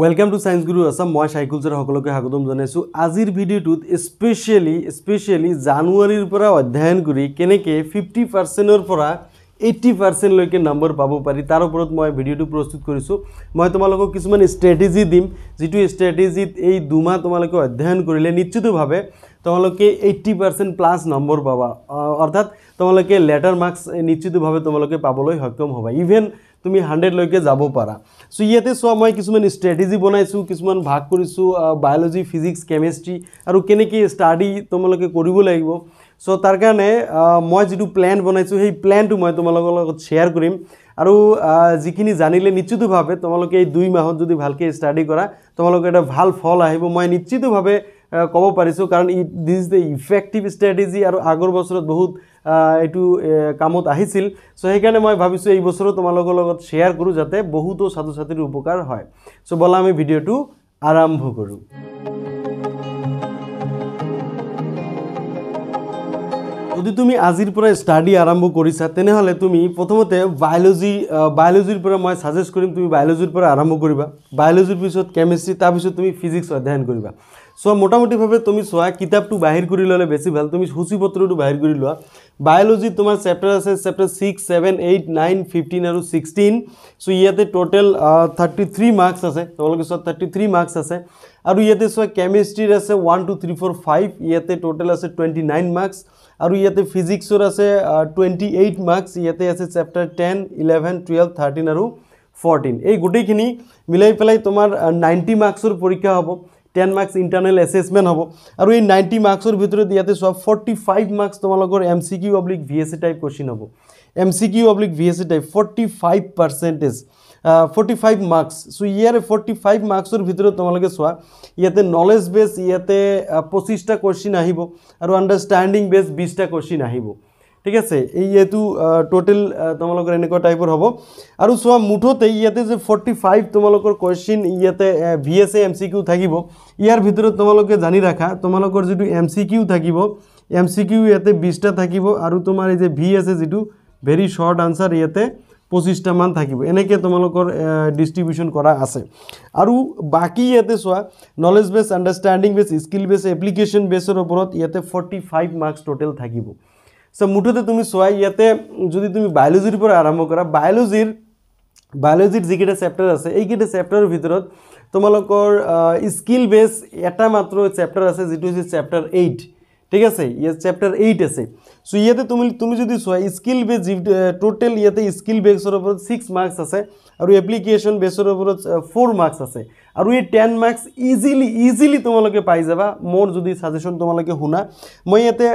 welcome to science Guru Assam মই চাইকুল sir সকলোকে স্বাগতম জনাইছোঁ আজিৰ ভিডিঅ'টোত স্পেচিয়েলি স্পেচিয়েলি জানুৱাৰীৰ পৰা অধ্যয়ন কৰি কেনেকৈ ফিফটি পাৰ্চেণ্টৰ পৰা এইটি পাৰ্চেণ্টলৈকে নম্বৰ পাব পাৰি তাৰ ওপৰত মই ভিডিঅ'টো প্ৰস্তুত কৰিছোঁ মই তোমালোকক কিছুমান ষ্ট্ৰেটেজি দিম যিটো ষ্ট্ৰেটেজিত এই দুমাহ তোমালোকে অধ্যয়ন কৰিলে নিশ্চিতভাৱে তোমালোকে এইটি পাৰ্চেণ্ট প্লাছ নম্বৰ পাবা অৰ্থাৎ তোমালোকে লেটাৰ মাৰ্কছ নিশ্চিতভাৱে তোমালোকে পাবলৈ সক্ষম হ'বা ইভেন তুমি হাণ্ড্ৰেডলৈকে যাব পাৰা চ' ইয়াতে চোৱা মই কিছুমান ষ্ট্ৰেটেজি বনাইছোঁ কিছুমান ভাগ কৰিছোঁ বায়'লজি ফিজিক্স কেমেষ্ট্ৰি আৰু কেনেকৈ ষ্টাডি তোমালোকে কৰিব লাগিব চ' তাৰ কাৰণে মই যিটো প্লেন বনাইছোঁ সেই প্লেনটো মই তোমালোকৰ লগত শ্বেয়াৰ কৰিম আৰু যিখিনি জানিলে নিশ্চিতভাৱে তোমালোকে এই দুই মাহত যদি ভালকৈ ষ্টাডি কৰা তোমালোকৰ এটা ভাল ফল আহিব মই নিশ্চিতভাৱে ক'ব পাৰিছোঁ কাৰণ ই this is the effective strategy আৰু আগৰ বছৰত বহুত এইটো কামত আহিছিল চ' সেইকাৰণে মই ভাবিছোঁ এই বছৰো তোমালোকৰ লগত শ্বেয়াৰ কৰোঁ যাতে বহুতো ছাত্ৰ ছাত্ৰীৰ উপকাৰ হয় চ' বলা আমি ভিডিঅ'টো আৰম্ভ কৰোঁ যদি তুমি আজিৰ পৰা ষ্টাডি আৰম্ভ কৰিছা তেনেহ'লে তুমি প্ৰথমতে বায়'লজি বায়'লজিৰ পৰা মই ছাজেষ্ট কৰিম তুমি বায়'লজিৰ পৰা আৰম্ভ কৰিবা বায়'লজিৰ পিছত কেমেষ্ট্ৰি তাৰপিছত তুমি ফিজিক্স অধ্যয়ন কৰিবা চোৱা মোটামুটিভাৱে তুমি চোৱা কিতাপটো বাহিৰ কৰি ল'লে বেছি ভাল তুমি সূচীপত্ৰটো বাহিৰ কৰি লোৱা বায়'লজিত তোমাৰ চেপ্টাৰ আছে chapter six seven eight nine fifteen আৰু ছিক্সটিন চ' ইয়াতে ট'টেল থাৰ্টি থ্ৰী মাৰ্কছ আছে তোমালোকে চোৱা থাৰ্টি থ্ৰী মাৰ্কছ আছে আৰু ইয়াতে চোৱা কেমেষ্ট্ৰিৰ আছে one two three four five ইয়াতে ট'টেল আছে টুৱেণ্টি নাইন মাৰ্কছ আৰু ইয়াতে ফিজিক্সৰ আছে টুৱেণ্টি এইট মাৰ্কছ ইয়াতে আছে chapter ten eleven twelve thirteen আৰু ফৰ্টিন এই গোটেইখিনি মিলাই পেলাই তোমাৰ নাইণ্টি মাৰ্কছৰ পৰীক্ষা হ'ব টেন মাৰ্কছ ইণ্টাৰনেল এছেছমেণ্ট হ'ব আৰু এই নাইণ্টি মাৰ্কছৰ ভিতৰত ইয়াতে চোৱা ফৰ্টি ফাইভ মাৰ্কছ তোমালোকৰ M C Q oblique V A C type question হ'ব M C Q oblique V A C type forty five percentage forty five marks so' ইয়াৰে forty five মাৰ্কছৰ ভিতৰত তোমালোকে চোৱা ইয়াতে নলেজ বেছ ইয়াতে পঁচিছটা কুৱেশ্যন আহিব আৰু আণ্ডাৰষ্টেণ্ডিং বেছ বিছটা কুৱেশ্যন আহিব ঠিক আছে এই এইটো টোটেল তোমালোকৰ এনেকুৱা টাইপৰ হ'ব আৰু চোৱা মুঠতে ইয়াতে যে ফৰ্টি ফাইভ তোমালোকৰ কুৱেশ্যন ইয়াতে V S A M C Q থাকিব ইয়াৰ ভিতৰত তোমালোকে জানি ৰাখা তোমালোকৰ যিটো এম চি কিউ থাকিব এম চি কিউ ইয়াতে বিছটা থাকিব আৰু তোমাৰ এই যে ভি এছ এ যিটো ভেৰি শ্বৰ্ট আনচাৰ ইয়াতে পঁচিছটামান থাকিব এনেকৈ তোমালোকৰ ডিষ্ট্ৰিবিউশ্যন কৰা আছে আৰু বাকী ইয়াতে চোৱা নলেজ বেছ আণ্ডাৰষ্টেণ্ডিং বেছ স্কিল বেছ এপ্লিকেশ্যন বেছৰ ওপৰত ইয়াতে ফৰ্টি ফাইভ মাৰ্কছ টোটেল থাকিব চ' মুঠতে তুমি চোৱা ইয়াতে যদি তুমি বায়'লজিৰ পৰা আৰম্ভ কৰা বায়'লজিৰ বায়'লজিৰ যিকেইটা চেপ্টাৰ আছে এইকেইটা চেপ্টাৰৰ ভিতৰত তোমালোকৰ স্কিল বেছ এটা মাত্ৰ চেপ্টাৰ আছে যিটো হৈছে চেপ্টাৰ এইট ঠিক আছে ইয়াত চ্যাপ্টাৰ এইট আছে চ' ইয়াতে তুমি তুমি যদি চোৱা স্কিল বেস যি টোটেল ইয়াতে স্কিল বেছৰ ওপৰত ছিক্স মাৰ্কছ আছে আৰু এপ্লিকেশ্যন বেছৰ ওপৰত ফ'ৰ uh, মাৰ্কস আছে আৰু এই টেন মাৰ্কছ ইজিলি ইজিলি তোমালোকে পাই যাবা মোৰ যদি সাজেশন তোমালোকে শুনা মই ইয়াতে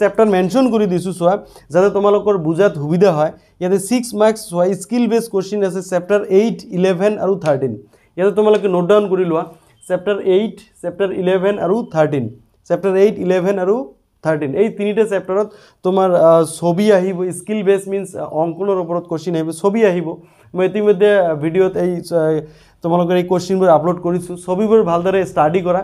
চেপ্টাৰ uh, মেনশন কৰি দিছোঁ চোৱা যাতে তোমালোকৰ বুজাত সুবিধা হয় ইয়াতে ছিক্স মাৰ্কছ চোৱা স্কিল বেছ কোশ্চিন আছে চেপ্টাৰ এইট ইলেভেন আৰু থাৰ্টিন ইয়াতে তোমালোকে নোট ডাউন কৰি লোৱা চ্যাপ্টাৰ এইট চেপ্টাৰ ইলেভেন আৰু থাৰ্টিন চেপ্টাৰ এইট ইলেভেন আৰু থাৰ্টিন এই তিনিটা চেপ্টাৰত তোমাৰ ছবি আহিব স্কিল বেছ মিনছ অংকুলৰ ওপৰত কুৱেশ্যন আহিব ছবি আহিব মই ইতিমধ্যে ভিডিঅ'ত এই তোমালোকৰ এই কুৱেশ্যনবোৰ আপলোড কৰিছোঁ ছবিবোৰ ভালদৰে ষ্টাডি কৰা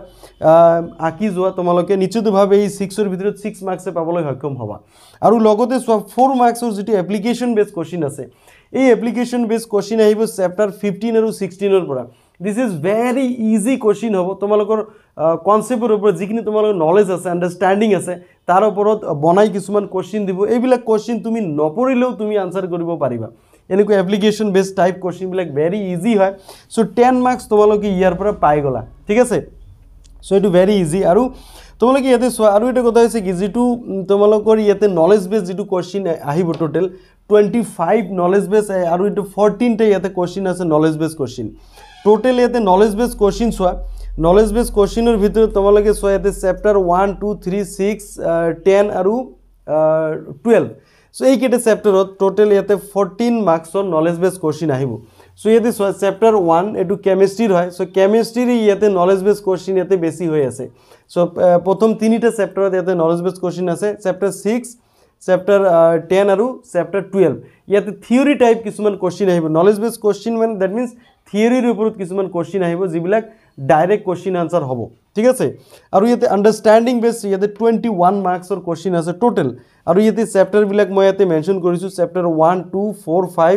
আঁকি যোৱা তোমালোকে নিশ্চিতভাৱে এই ছিক্সৰ ভিতৰত ছিক্স মাৰ্কছে পাবলৈ সক্ষম হ'বা আৰু লগতে চোৱা ফ'ৰ মাৰ্কছৰ যিটো এপ্লিকেশ্যন বেছ কুৱেশ্যন আছে এই এপ্লিকেশ্যন বেছ কুৱেশ্যন আহিব চেপ্টাৰ ফিফটিন আৰু ছিক্সটিনৰ পৰা this is very easy question হ'ব তোমালোকৰ কনচেপ্টৰ ওপৰত যিখিনি তোমালোকৰ নলেজ আছে আণ্ডাৰষ্টেণ্ডিং আছে তাৰ ওপৰত বনাই কিছুমান কুৱেশ্যন দিব এইবিলাক কুৱেশ্যন তুমি নপঢ়িলেও তুমি আনচাৰ কৰিব পাৰিবা এনেকুৱা এপ্লিকেশ্যন বেছ টাইপ কুৱেশ্যনবিলাক ভেৰি ইজি হয় চ' টেন মাৰ্কছ তোমালোকে ইয়াৰ পৰা পাই গ'লা ঠিক আছে চ' এইটো ভেৰি ইজি আৰু তোমালোকে ইয়াতে চোৱা আৰু এটা কথা হৈছে কি যিটো তোমালোকৰ ইয়াতে নলেজ বেছ যিটো কুৱেশ্যন আহিব টোটেল টুৱেণ্টি ফাইভ নলেজ বেছ আৰু এইটো ফৰ্টিনটা ইয়াতে কুৱেশ্যন আছে নলেজ বেছ কুৱেশ্যন টোটেল ইয়াতে নলেজ বেছ কোৱেশ্যন চোৱা নলেজ বেছ কোৱেশ্যনৰ ভিতৰত তোমালোকে চোৱা ইয়াতে chapter one two three six ten আৰু টুৱেল্ভ চ' এইকেইটা চেপ্টাৰত টোটেল ইয়াতে ফৰ্টিন মাৰ্কছৰ নলেজ বেছ কোৱেশ্যন আহিব চ' ইয়াতে চোৱা চেপ্টাৰ ওৱান এইটো কেমেষ্ট্ৰিৰ হয় চ' কেমেষ্ট্ৰিৰ ইয়াতে নলেজ বেছ কোৱেশ্যন ইয়াতে বেছি হৈ আছে চ' প্ৰথম তিনিটা চেপ্টাৰত ইয়াতে নলেজ বেছ কোৱেশ্যন আছে চেপ্টাৰ ছিক্স চেপ্টাৰ টেন আৰু চেপ্টাৰ টুৱেলভ ইয়াতে থিয়ৰি টাইপ কিছুমান কুৱেশ্যন আহিব নলেজ বেছ কুৱেশ্যন মানে ডেট মিনছ থিয়ৰিৰ ওপৰত কিছুমান কুৱেশ্যন আহিব যিবিলাক ডাইৰেক্ট কুৱেশ্যন আনচাৰ হ'ব ঠিক আছে আৰু ইয়াতে আণ্ডাৰষ্টেণ্ডিং বেছ ইয়াতে টুৱেণ্টি ওৱান মাৰ্কছৰ কুৱেশ্যন আছে টোটেল আৰু ইয়াতে চেপ্টাৰবিলাক মই ইয়াতে মেনশ্যন কৰিছোঁ chapter one two four five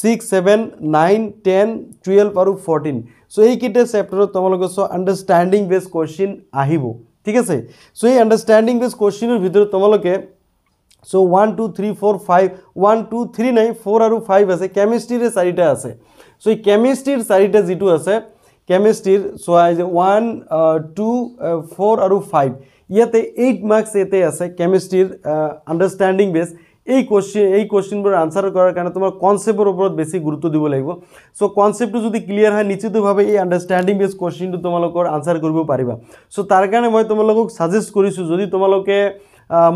six seven nine ten twelve আৰু ফৰ্টিন চ' এইকেইটা চেপ্টাৰত তোমালোকে চ' আণ্ডাৰষ্টেণ্ডিং বেছ কুৱেশ্যন আহিব ঠিক আছে চ' এই আণ্ডাৰষ্টেণ্ডিং বেছ কুৱেশ্যনৰ ভিতৰত তোমালোকে so one two three four five one two three নাই ফোর আর ফাইভ আছে কেমিস্ট্রির চারিটা আছে সো এই কেমিস্ট্রির চারিটা যদি আছে কেমিস্ট্রির চাই যে ওয়ান টু ফোর আর ফাইভ ইয়াতে এইট মার্কস এতে আছে কেমিস্ট্রির আন্ডারস্ট্যান্ডিং বেস এই কোশ্চিন এই কোশ্চিনবোৰ আনচাৰ কৰাৰ কাৰণে তোমাৰ কনচেপ্টৰ ওপৰত বেছি গুৰুত্ব দিব লাগিব চ' কনচেপ্টটো যদি ক্লিয়াৰ হয় নিশ্চিতভাৱে এই আণ্ডাৰষ্টেণ্ডিং বেছ কোৱেশ্যনটো তোমালোকৰ আনচাৰ কৰিব পাৰিবা চ' তাৰ কাৰণে মই তোমালোকক ছাজেষ্ট কৰিছোঁ যদি তোমালোকে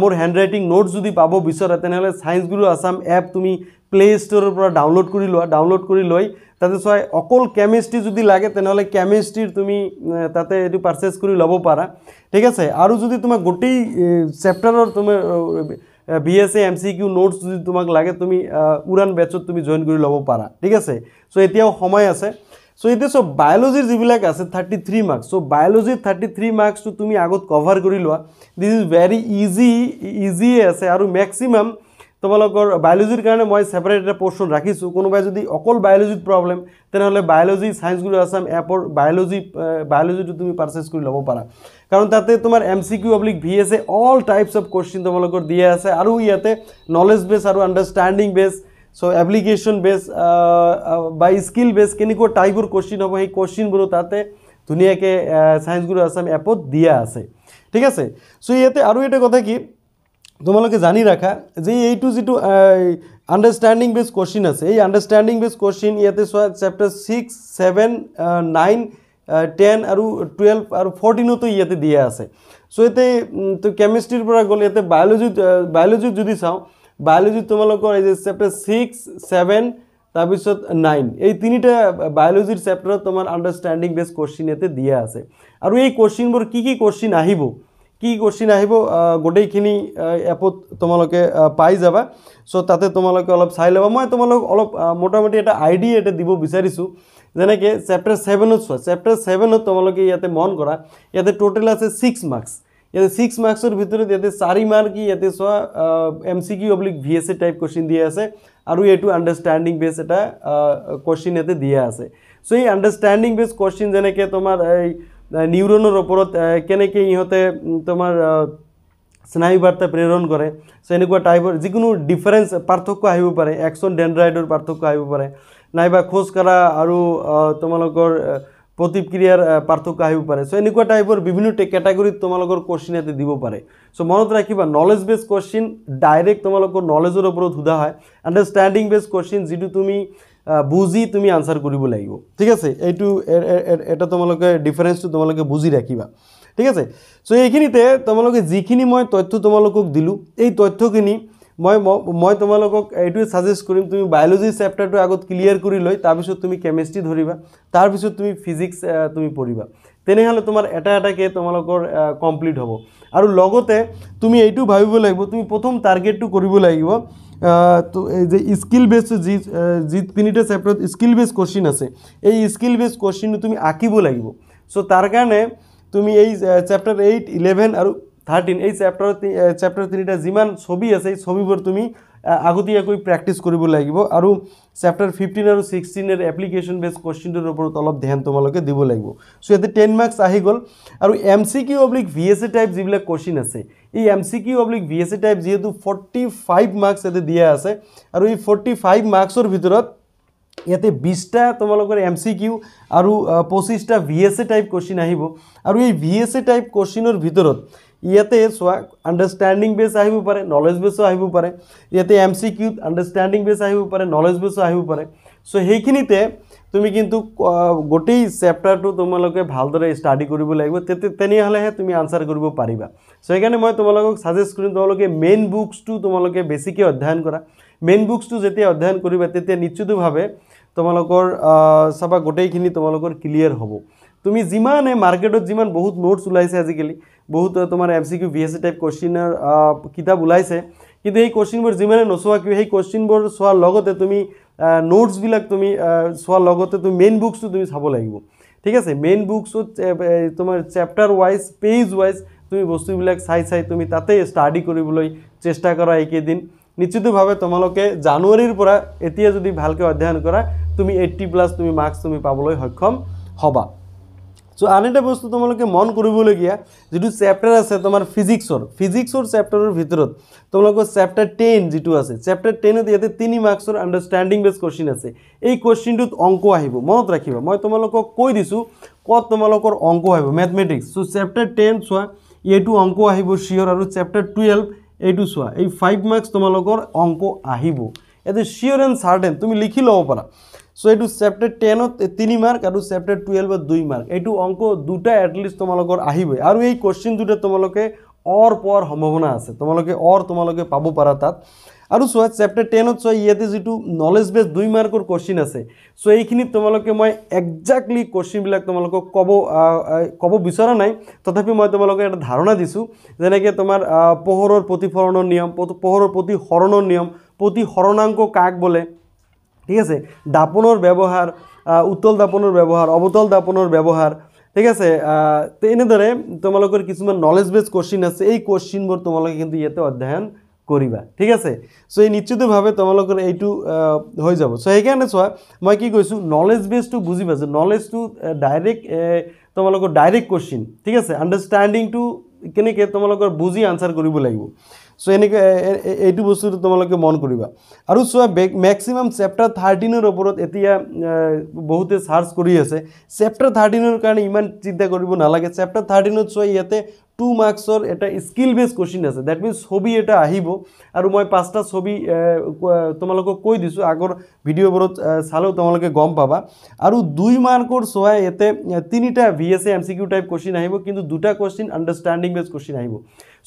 মোৰ হেণ্ড ৰাইটিং নোটছ যদি পাব বিচৰা তেনেহ'লে ছায়েন্স গুৰু আছাম এপ তুমি প্লে ষ্ট'ৰৰ পৰা ডাউনলোড কৰি লোৱা ডাউনলোড কৰি লৈ তাতে চোৱা অকল কেমেষ্ট্ৰি যদি লাগে তেনেহ'লে কেমেষ্ট্ৰিৰ তুমি তাতে এইটো পাৰ্চেছ কৰি ল'ব পাৰা ঠিক আছে আৰু যদি তোমাৰ গোটেই চেপ্টাৰৰ তোমাৰ B S A M C Q notes যদি তোমাক লাগে তুমি উৰাণ বেটছত তুমি জইন কৰি ল'ব পাৰা ঠিক আছে চ' এতিয়াও সময় আছে চ' এতিয়া চ' বায়'লজিৰ যিবিলাক আছে থাৰ্টি থ্ৰী মাৰ্কছ চ' বায়'লজিৰ থাৰ্টি থ্ৰী মাৰ্কছটো তুমি আগত কভাৰ কৰি লোৱা দিছ ইজ ভেৰি ইজি ইজিয়ে আছে আৰু মেক্সিমাম তোমালোকৰ বায়'লজিৰ কাৰণে মই ছেপাৰেট এটা পৰ্চন ৰাখিছোঁ কোনোবাই যদি অকল বায়'লজিত প্ৰব্লেম তেনেহ'লে বায়'লজি চায়েন্স গুৰু আছাম এপৰ বায়'লজি বায়'লজিটো তুমি পাৰ্চেছ কৰি ল'ব পাৰা কাৰণ তাতে তোমাৰ M C Q oblique V S A all types of question তোমালোকৰ দিয়া আছে আৰু ইয়াতে নলেজ বেছ আৰু understanding base so application base বা স্কিল বেস কেনেকুৱা টাইপৰ কোৱেশ্যন হ'ব সেই কোৱেশ্যনবোৰো তাতে ধুনীয়াকৈ চায়েন্সগুৰু আছাম এপত দিয়া আছে ঠিক আছে চ' ইয়াতে আৰু এটা কথা কি তোমালোকে জানি ৰাখা যে এইটো যিটো আণ্ডাৰষ্টেণ্ডিং বেজ কোৱেশ্যন আছে এই আণ্ডাৰষ্টেণ্ডিং বেজ কোৱেশ্যন ইয়াতে চোৱা chapter six seven nine ten আৰু টুৱেলভ আৰু ফৰ্টিনতো ইয়াতে দিয়া আছে চ' ইয়াতে কেমেষ্ট্ৰিৰ পৰা গ'লে ইয়াতে বায়'লজিত বায়'লজিত যদি চাওঁ বায়োলজিত তোমালোকৰ এই যে চেপ্টাৰ ছিক্স ছেভেন তাৰপিছত নাইন এই তিনিটা বায়'লজিৰ চেপ্টাৰত তোমাৰ আণ্ডাৰষ্টেণ্ডিং বেষ্ট কুৱেশ্যন ইয়াতে দিয়া আছে আৰু এই কুৱেশ্যনবোৰ কি কি কুৱেশ্যন আহিব কি কুৱেশ্যন আহিব গোটেইখিনি এপত তোমালোকে পাই যাবা চ' তাতে তোমালোকে অলপ চাই ল'বা মই তোমালোক অলপ মোটামুটি এটা আইডি এটা দিব বিচাৰিছোঁ যেনেকৈ চেপ্টাৰ ছেভেনত চোৱা চেপ্টাৰ ছেভেনত তোমালোকে ইয়াতে মন কৰা ইয়াতে ট'টেল আছে ছিক্স মাৰ্কছ ইয়াতে ছিক্স মাৰ্কছৰ ভিতৰত ইয়াতে চাৰি মাৰ্ক ইয়াতে চোৱা M C Q oblique V S A type question দিয়া আছে আৰু এইটো আণ্ডাৰষ্টেণ্ডিং বেছ এটা কুৱেশ্যন ইয়াতে দিয়া আছে চ' এই আণ্ডাৰষ্টেণ্ডিং বেছ কুৱেশ্যন যেনেকৈ তোমাৰ এই নিউৰনৰ ওপৰত কেনেকৈ ইহঁতে তোমাৰ স্নায়ু বাৰ্তা প্ৰেৰণ কৰে চ' এনেকুৱা টাইপৰ যিকোনো ডিফাৰেঞ্চ পাৰ্থক্য আহিব পাৰে এক্সন ডেণ্ড্ৰাইডৰ পাৰ্থক্য আহিব পাৰে নাইবা খোজকাঢ়া আৰু তোমালোকৰ প্ৰতিক্ৰিয়াৰ পাৰ্থক্য আহিব পাৰে চ' এনেকুৱা টাইপৰ বিভিন্ন কেটাগৰীত তোমালোকৰ কুৱেশ্যন ইয়াতে দিব পাৰে চ' মনত ৰাখিবা নলেজ বেছ কুৱেশ্যন ডাইৰেক্ট তোমালোকৰ নলেজৰ ওপৰত সোধা হয় আণ্ডাৰষ্টেণ্ডিং বেছ কুৱেশ্যন যিটো তুমি বুজি তুমি আনচাৰ কৰিব লাগিব ঠিক আছে এইটো এটা তোমালোকে ডিফাৰেঞ্চটো তোমালোকে বুজি ৰাখিবা ঠিক আছে চ' এইখিনিতে তোমালোকে যিখিনি মই তথ্য তোমালোকক দিলোঁ এই তথ্যখিনি মই মই তোমালোকক এইটোৱে ছাজেষ্ট কৰিম তুমি বায়'লজি চেপ্টাৰটো আগত ক্লিয়াৰ কৰি লৈ তাৰপিছত তুমি কেমেষ্ট্ৰি ধৰিবা তাৰপিছত তুমি ফিজিক্স তুমি পঢ়িবা তেনেহ'লে তোমাৰ এটা এটাকৈ তোমালোকৰ কমপ্লিট হ'ব আৰু লগতে তুমি এইটো ভাবিব লাগিব তুমি প্ৰথম টাৰ্গেটটো কৰিব লাগিব যে স্কিল বেছ যি যি তিনিটা চেপ্টাৰত স্কিল বেছ কোশ্চিন আছে এই স্কিল বেছ কুৱেশ্যনটো তুমি আঁকিব লাগিব চ' তাৰ কাৰণে তুমি এই চেপ্টাৰ এইট ইলেভেন আৰু থাৰ্টিন এই চ্যাপ্টাৰ চ্যাপ্টাৰ তিনটা যান ছবি আছে এই ছবিবোৰ তুমি আগতীয়াকৈ প্ৰেক্টিচ কৰিব লাগিব আৰু চেপ্টাৰ ফিফটিন আৰু ছিক্সটিনৰ এপ্লিকেশ্যন বেছ কুৱেশ্যনটোৰ ওপৰত অলপ ধ্যান তোমালোকে দিব লাগিব চ' ইয়াতে টেন মাৰ্কছ আহি গ'ল আৰু M C Q oblique V S A type যিবিলাক কুৱেশ্যন আছে এই M C Q oblique V S A type যিহেতু ফৰ্টি ফাইভ মাৰ্কছ ইয়াতে দিয়া আছে আৰু এই ফৰ্টি ফাইভ মাৰ্কছৰ ভিতৰত ইয়াতে বিছটা তোমালোকৰ এম চি কিউ আৰু পঁচিছটা V S A type question আহিব আৰু এই ভি এছ এ টাইপ কুৱেশ্যনৰ ভিতৰত ইয়াতে চোৱা আণ্ডাৰষ্টেণ্ডিং বেছ আহিব পাৰে নলেজ বেছো আহিব পাৰে ইয়াতে এম চি কিউত আণ্ডাৰষ্টেণ্ডিং বেছ আহিব পাৰে নলেজ বেছো আহিব পাৰে চ' সেইখিনিতে তুমি কিন্তু গোটেই চেপ্টাৰটো তোমালোকে ভালদৰে ষ্টাডি কৰিব লাগিব তেনেহ'লেহে তুমি আনচাৰ কৰিব পাৰিবা চ' সেইকাৰণে মই তোমালোকক ছাজেষ্ট কৰিম তোমালোকে মেইন বুকছটো তোমালোকে বেছিকৈ অধ্যয়ন কৰা মেইন বুকছটো যেতিয়া অধ্যয়ন কৰিবা তেতিয়া নিশ্চিতভাৱে তোমালোকৰ চাবা গোটেইখিনি তোমালোকৰ ক্লিয়াৰ হ'ব তুমি যিমানে মাৰ্কেটত যিমান বহুত নোটছ ওলাইছে আজিকালি বহুত তোমাৰ M C Q V S C type কুৱেশ্যনৰ কিতাপ ওলাইছে কিন্তু সেই কুৱেশ্যনবোৰ যিমানে নচোৱা কিয় সেই কুৱেশ্যনবোৰ চোৱাৰ লগতে তুমি নোটছবিলাক তুমি চোৱাৰ লগতে তুমি মেইন বুকছটো তুমি চাব লাগিব ঠিক আছে মেইন বুকছত তোমাৰ চেপ্টাৰ ৱাইজ পেজ ৱাইজ তুমি বস্তুবিলাক চাই চাই তুমি তাতে ষ্টাডি কৰিবলৈ চেষ্টা কৰা এইকেইদিন নিশ্চিতভাৱে তোমালোকে জানুৱাৰীৰ পৰা এতিয়া যদি ভালকৈ অধ্যয়ন কৰা তুমি এইট্টি প্লাছ তুমি মাৰ্কছ তুমি পাবলৈ সক্ষম হ'বা চ' আন এটা বস্তু তোমালোকে মন কৰিবলগীয়া যিটো চেপ্টাৰ আছে তোমাৰ ফিজিক্সৰ ফিজিক্সৰ চেপ্টাৰৰ ভিতৰত তোমালোকৰ চেপ্টাৰ টেন যিটো আছে চেপ্টাৰ টেনত ইয়াতে তিনি মাৰ্কছৰ আণ্ডাৰষ্টেণ্ডিং বেছ কুৱেশ্যন আছে এই কুৱেশ্যনটোত অংক আহিব মনত ৰাখিবা মই তোমালোকক কৈ দিছোঁ ক'ত তোমালোকৰ অংক আহিব মেথমেটিক্স চ' চেপ্টাৰ টেন চোৱা এইটো অংক আহিব চিয়'ৰ আৰু চেপ্টাৰ টুৱেলভ এইটো চোৱা এই ফাইভ মাৰ্কছ তোমালোকৰ অংক আহিব এইটো চিয়ৰ এণ্ড চাৰ্টেন তুমি লিখি ল'ব পাৰা চ' এইটো চেপ্টাৰ টেনত তিনি মাৰ্ক আৰু চেপ্টাৰ টুৱেলভত দুই মাৰ্ক এইটো অংক দুটা এটলিষ্ট তোমালোকৰ আহিবই আৰু এই কুৱেশ্যন দুটা তোমালোকে অৰ পোৱাৰ সম্ভাৱনা আছে তোমালোকে অৰ তোমালোকে পাব পাৰা তাত আৰু চোৱা চেপ্টাৰ টেনত চোৱা ইয়াতে যিটো নলেজ বেছ দুই মাৰ্কৰ কুৱেশ্যন আছে চ' এইখিনিত তোমালোকে মই একজাক্টলি কুৱেশ্যনবিলাক তোমালোকক ক'ব ক'ব বিচৰা নাই তথাপি মই তোমালোকে এটা ধাৰণা দিছোঁ যেনেকৈ তোমাৰ পোহৰৰ প্ৰতিফলনৰ নিয়ম পোহৰৰ প্ৰতি শৰণৰ নিয়ম প্ৰতি শৰণাংক কাক বোলে ঠিক আছে দাপোনৰ ব্যৱহাৰ উতল দাপোনৰ ব্যৱহাৰ অৱতল দাপোনৰ ব্যৱহাৰ ঠিক আছে তো এনেদৰে তোমালোকৰ কিছুমান নলেজ বেজ কোশ্চিন আছে এই কোশ্চিনবোৰ তোমালোকে কিন্তু ইয়াতে অধ্যয়ন কৰিবা ঠিক আছে চ' এই নিশ্চিতভাৱে তোমালোকৰ এইটো হৈ যাব চ' সেইকাৰণে চোৱা মই কি কৈছোঁ নলেজ বেজটো বুজি পাইছোঁ নলেজটো ডাইৰেক্ট তোমালোকৰ ডাইৰেক্ট কোশ্চিন ঠিক আছে আণ্ডাৰষ্টেণ্ডিংটো কেনেকৈ তোমালোকৰ বুজি আনচাৰ কৰিব লাগিব চ' এনেকৈ এইটো বস্তুটো তোমালোকে মন কৰিবা আৰু চোৱা মেক্সিমাম চেপ্টাৰ থাৰ্টিনৰ ওপৰত এতিয়া বহুতে চাৰ্চ কৰি আছে চেপ্টাৰ থাৰ্টিনৰ কাৰণে ইমান চিন্তা কৰিব নালাগে চেপ্টাৰ থাৰ্টিনত চোৱা ইয়াতে টু মাৰ্কছৰ এটা স্কিল বেছ কুৱেশ্যন আছে ডেট মিনছ ছবি এটা আহিব আৰু মই পাঁচটা ছবি তোমালোকক কৈ দিছোঁ আগৰ ভিডিঅ'বোৰত চালেও তোমালোকে গম পাবা আৰু দুই মাৰ্কৰ চোৱা ইয়াতে তিনিটা V S A M C Q type question আহিব কিন্তু দুটা কুৱেশ্যন আণ্ডাৰষ্টেণ্ডিং বেছ কুৱেশ্যন আহিব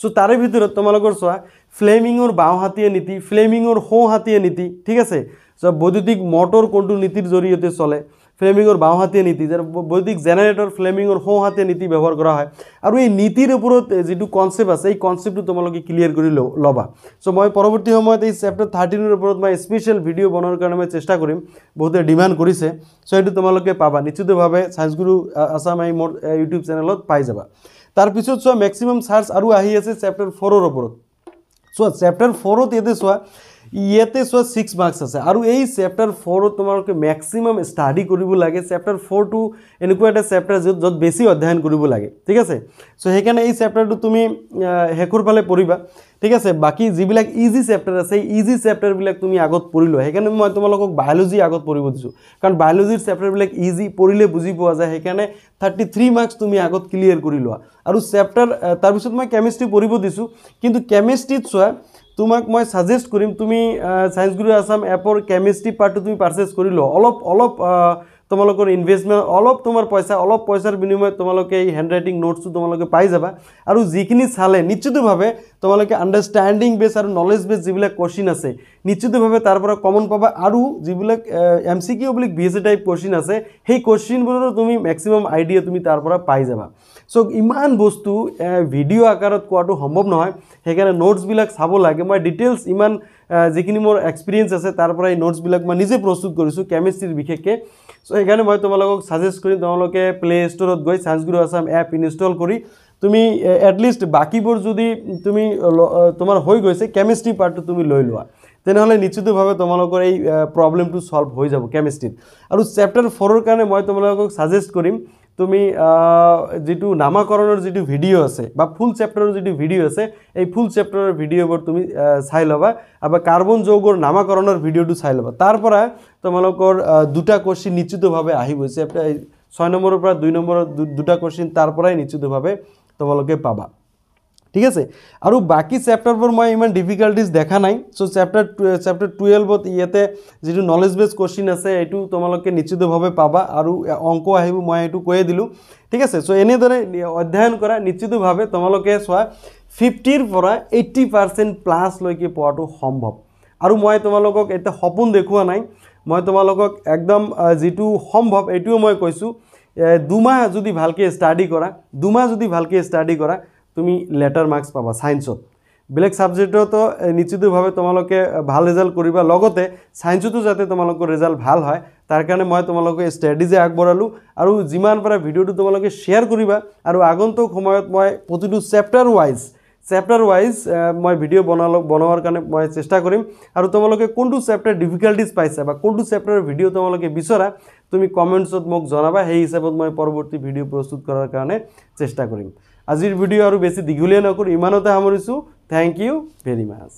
চ' তাৰে ভিতৰত তোমালোকৰ চোৱা ফ্লেমিঙৰ বাওঁহাতীয়ে নীতি ফ্লেমিঙৰ সোঁহাতীয়ে নীতি ঠিক আছে চ' বৈদ্যুতিক মটৰ কোনটো নীতিৰ জৰিয়তে চলে ফ্লেমিঙৰ বাওঁহাতীয়ে নীতি যে বৈদ্যুতিক জেনেৰেটৰ ফ্লেমিঙৰ সোঁহাতীয়ে নীতি ব্যৱহাৰ কৰা হয় আৰু এই নীতিৰ ওপৰত যিটো কনচেপ্ট আছে এই কনচেপ্টটো তোমালোকে ক্লিয়াৰ কৰি ল ল'বা চ' মই পৰৱৰ্তী সময়ত এই চেপ্টাৰ থাৰ্টিনৰ ওপৰত মই স্পেচিয়েল ভিডিঅ' বনোৱাৰ কাৰণে মই চেষ্টা কৰিম বহুতে ডিমাণ্ড কৰিছে চ' সেইটো তোমালোকে পাবা নিশ্চিতভাৱে চাইন্স গুৰু আছাম এই মোৰ ইউটিউব চেনেলত পাই যাবা তাৰপিছত চোৱা মেক্সিমাম চাৰ্জ আৰু আহি আছে চেপ্টাৰ ফ'ৰৰ ওপৰত চোৱা চেপ্টাৰ ফ'ৰত ইয়াতে চোৱা ইয়াতে চোৱা ছিক্স মাৰ্কছ আছে আৰু এই চেপ্টাৰ ফ'ৰত তোমালোকে মেক্সিমাম ষ্টাডি কৰিব লাগে চেপ্টাৰ ফ'ৰটো এনেকুৱা এটা চেপ্টাৰ য'ত য'ত বেছি অধ্যয়ন কৰিব লাগে ঠিক আছে চ' সেইকাৰণে এই চেপ্টাৰটো তুমি শেষৰ ফালে পঢ়িবা ঠিক আছে বাকী যিবিলাক ইজি চেপ্টাৰ আছে ইজি চেপ্টাৰবিলাক তুমি আগত পঢ়ি লোৱা সেইকাৰণে মই তোমালোকক বায়'লজি আগত পঢ়িব দিছোঁ কাৰণ বায়'লজিৰ চেপ্টাৰবিলাক ইজি পঢ়িলে বুজি পোৱা যায় সেইকাৰণে থাৰ্টি থ্ৰী মাৰ্কছ তুমি আগত ক্লিয়াৰ কৰি লোৱা আৰু চেপ্টাৰ তাৰপিছত মই কেমেষ্ট্ৰি পঢ়িব দিছোঁ কিন্তু কেমেষ্ট্ৰিত চোৱা তোমাক মই ছাজেষ্ট কৰিম তুমি চায়েন্স গুৰু আছাম এপৰ কেমেষ্ট্ৰি পাৰ্টটো তুমি পাৰ্চেছ কৰি লোৱা অলপ অলপ তোমালোকৰ ইনভেষ্টমেণ্ট অলপ তোমাৰ পইচা অলপ পইচাৰ বিনিময়ত তোমালোকে এই হেণ্ড ৰাইটিং নোটছটো তোমালোকে পাই যাবা আৰু যিখিনি চালে নিশ্চিতভাৱে তোমালোকে আণ্ডাৰষ্টেণ্ডিং বেচ আৰু নলেজ বেচ যিবিলাক কোৱশ্যন আছে নিশ্চিতভাৱে তাৰ পৰা কমন পাবা আৰু যিবিলাক এম চি কিউ বুলি B S A type question আছে সেই কোৱশ্যনবোৰৰো তুমি মেক্সিমাম আইডিয়া তুমি তাৰ পৰা পাই যাবা চ' ইমান বস্তু ভিডিঅ' আকাৰত কোৱাটো সম্ভৱ নহয় সেইকাৰণে নোটছবিলাক চাব লাগে মই ডিটেইলছ ইমান যিখিনি মোৰ এক্সপিৰিয়েঞ্চ আছে তাৰ পৰা এই নোটছবিলাক মই নিজে প্ৰস্তুত কৰিছোঁ কেমেষ্ট্ৰিৰ বিশেষকৈ চ' সেইকাৰণে মই তোমালোকক ছাজেষ্ট কৰিম তোমালোকে প্লে' ষ্ট'ৰত গৈ চাঞ্চ গুৰু আছাম এপ ইনষ্টল কৰি তুমি এটলিষ্ট বাকীবোৰ যদি তুমি তোমাৰ হৈ গৈছে কেমেষ্ট্ৰি পাৰ্টটো তুমি লৈ লোৱা তেনেহ'লে নিশ্চিতভাৱে তোমালোকৰ এই প্ৰব্লেমটো চল্ভ হৈ যাব কেমেষ্ট্ৰিত আৰু চেপ্টাৰ ফ'ৰৰ কাৰণে মই তোমালোকক ছাজেষ্ট কৰিম তুমি যিটো নামাকৰণৰ যিটো ভিডিঅ' আছে বা ফুল চেপ্টাৰৰ যিটো ভিডিঅ' আছে এই ফুল চেপ্টাৰৰ ভিডিঅ'বোৰ তুমি চাই ল'বা বা কাৰ্বন যৌগৰ নামাকৰণৰ ভিডিঅ'টো চাই ল'বা তাৰ পৰা তোমালোকৰ দুটা কোৱেশ্যন নিশ্চিতভাৱে আহিব চেপ্টাৰ ছয় নম্বৰৰ পৰা দুই নম্বৰৰ দুটা কোৱেশ্যন তাৰ পৰাই নিশ্চিতভাৱে তোমালোকে পাবা ঠিক আছে আৰু বাকী চেপ্টাৰবোৰ মই ইমান ডিফিকাল্টিজ দেখা নাই চ' চেপ্টাৰ চেপ্টাৰ টুৱেলভত ইয়াতে যিটো নলেজ বেছ কোৱেশ্যন আছে এইটো তোমালোকে নিশ্চিতভাৱে পাবা আৰু অংক আহিব মই সেইটো কৈয়ে দিলোঁ ঠিক আছে চ' এনেদৰে অধ্যয়ন কৰা নিশ্চিতভাৱে তোমালোকে চোৱা ফিফটিৰ পৰা এইট্টি পাৰ্চেণ্ট প্লাছলৈকে পোৱাটো সম্ভৱ আৰু মই তোমালোকক এতিয়া সপোন দেখুওৱা নাই মই তোমালোকক একদম যিটো সম্ভৱ এইটোও মই কৈছোঁ দুমাহ যদি ভালকৈ ষ্টাডি কৰা দুমাহ যদি ভালকৈ ষ্টাডি কৰা তুমি লেটাৰ মাৰ্কছ পাবা ছায়েন্সত বেলেগ ছাবজেক্টতো নিশ্চিতভাৱে তোমালোকে ভাল ৰিজাল্ট কৰিবা লগতে ছায়েন্সতো যাতে তোমালোকৰ ৰিজাল্ট ভাল হয় তাৰ কাৰণে মই তোমালোকে ষ্ট্ৰেটেজি আগবঢ়ালোঁ আৰু যিমান পাৰা ভিডিঅ'টো তোমালোকে শ্বেয়াৰ কৰিবা আৰু আগন্তুক সময়ত মই প্ৰতিটো চেপ্টাৰ ৱাইজ চেপ্টাৰ ৱাইজ মই ভিডিঅ' বনাল বনোৱাৰ কাৰণে মই চেষ্টা কৰিম আৰু তোমালোকে কোনটো চেপ্টাৰ ডিফিকাল্টিজ পাইছা বা কোনটো চেপ্টাৰ ভিডিঅ' তোমালোকে বিচৰা তুমি কমেণ্টছত মোক জনাবা সেই হিচাপত মই পৰৱৰ্তী ভিডিঅ' প্ৰস্তুত কৰাৰ কাৰণে চেষ্টা কৰিম আজিৰ ভিডিও আৰু বেছি দীঘলিয়া নক ইমানতে সামৰিছ থ্যাংক ইউ ভেৰি মাছ